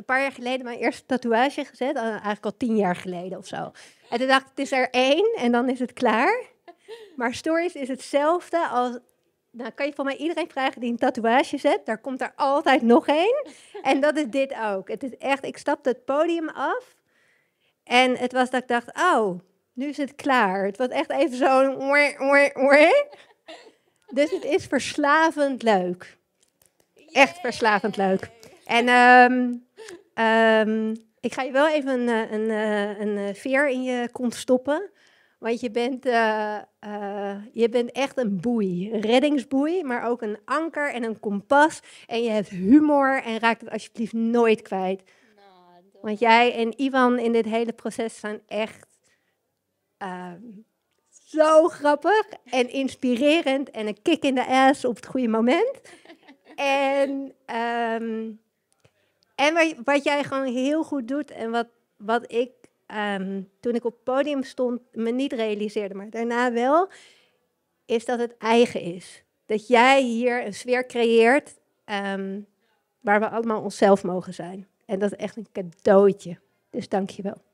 een paar jaar geleden mijn eerste tatoeage gezet. Eigenlijk al tien jaar geleden of zo. En toen dacht ik, het is er één en dan is het klaar. Maar stories is hetzelfde als... Nou, kan je van mij iedereen vragen die een tatoeage zet. Daar komt er altijd nog één. En dat is dit ook. Het is echt, ik stapte het podium af. En het was dat ik dacht, oh, nu is het klaar. Het was echt even zo'n... Dus het is verslavend leuk. Echt verslavend leuk. En ehm, ehm, ik ga je wel even een, eh, een, eh, een, eh, veer in je kont stoppen. Want je bent, je bent echt een boei. Een reddingsboei, maar ook een anker en een kompas. En je hebt humor en raakt het alsjeblieft nooit kwijt. Nou, Want jij en Ivan in dit hele proces zijn echt ehm, zo grappig en inspirerend en een kick in de ass op het goede moment. En um, en wat jij gewoon heel goed doet en wat, wat ik ehm, toen ik op het podium stond me niet realiseerde, maar daarna wel, is dat het eigen is. Dat jij hier een sfeer creëert ehm, waar we allemaal onszelf mogen zijn. En dat is echt een cadeautje. Dus dank je wel.